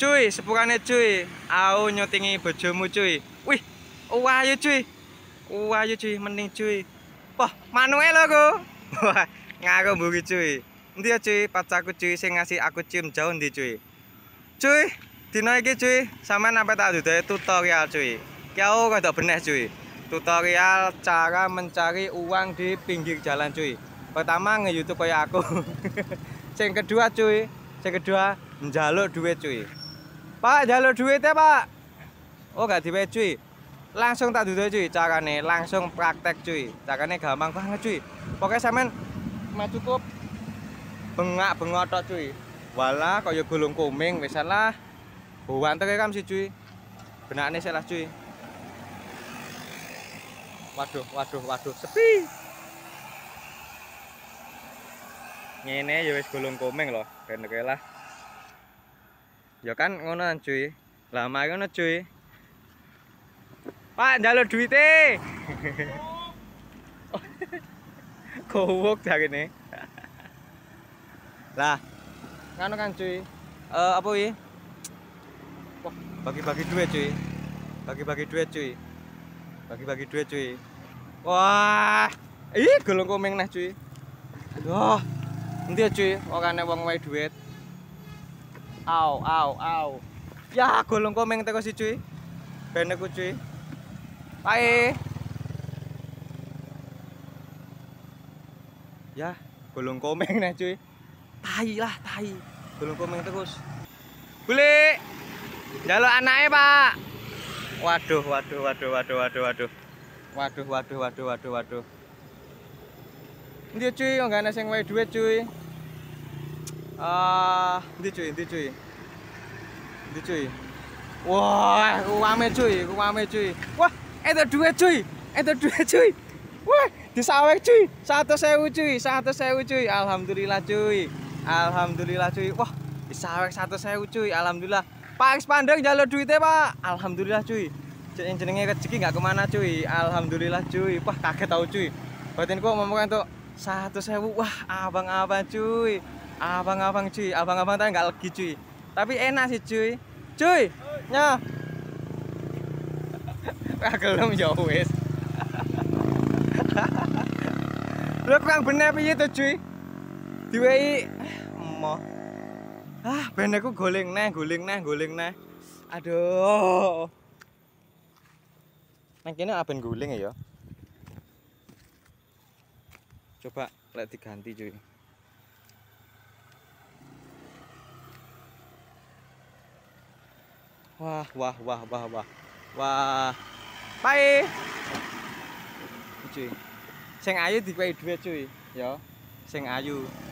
cuy sepurane cuy au nyutingi bojomu cuy wih wayu cuy wayu cuy mending cuy wah manue lo ku wah ngaruh buri cuy ndi cuy pacarku cuy sing ngasih aku cium jauh ndi cuy cuy dino iki cuy sama nampak tak tutorial cuy kau kau tak benar cuy tutorial cara mencari uang di pinggir jalan cuy pertama nge youtube kayak aku yang kedua cuy yang kedua menjaluk duit cuy Pak, jalur duit ya, Pak. Oh, gak dipe, cuy. Langsung tak duduk, cuy. Caranya langsung praktek, cuy. Caranya gampang banget, cuy. Pokoknya semen cuma cukup bengak bengok tok, cuy. Wala kaya gulung kuming wis lah. Buantek kan sih, cuy. Benakne salah, cuy. Waduh, waduh, waduh, sepi. Ngene ya wis gulung kuming loh, ben ya kan ngono cuy lama ngono cuy pak jalur duit eh oh. kowok dah ini lah ngono kan cuy uh, apa ya bagi-bagi duit cuy bagi-bagi duit cuy bagi-bagi duit cuy wah ih gulung kuming nah cuy Duh, nanti ya cuy, kok kan ada uang duit aw aw aw Ya, golong komeng teko si cuy. Ben aku cuy. Pae. Ya, golong komeng nah cuy. Tai lah, tai. Golong komeng terus. jalo anak anaknya, Pak. Waduh, waduh, waduh, waduh, waduh, waduh. Waduh, waduh, waduh, waduh, waduh. dia cuy, enggak ana sing wae dhuwit cuy eh uh, cuy, ndi cuy. Ndi cuy. Wah, uame cuy, uame cuy. Wah, itu dua cuy. Itu dua cuy. Wah, disawek cuy. 100.000 cuy, 100.000 cuy. Alhamdulillah cuy. Alhamdulillah cuy. Wah, disawek sewu cuy. Alhamdulillah. Pak Eks Pandang jalur duitnya Pak. Alhamdulillah cuy. Jenenge rezeki nggak kemana cuy. Alhamdulillah cuy. Wah kaget tau cuy. Batinku ngomong tuh satu sewu. Wah abang-abang cuy. Abang-abang cuy, abang-abang tadi nggak lagi cuy. Tapi enak sih cuy. Cuy. Nya. Kagelum ya wis. Lu kurang bener piye to cuy? Diwehi emoh. Ah, ben aku goling neh, Guling, neh, Guling, neh. Aduh. Nang kene aben guling ya. Coba lek diganti cuy. Wah, wah, wah, wah, wah. Wah. Bye. Cuy. Sing ayu dikwei dhuwit cuy. Yo Sing ayu.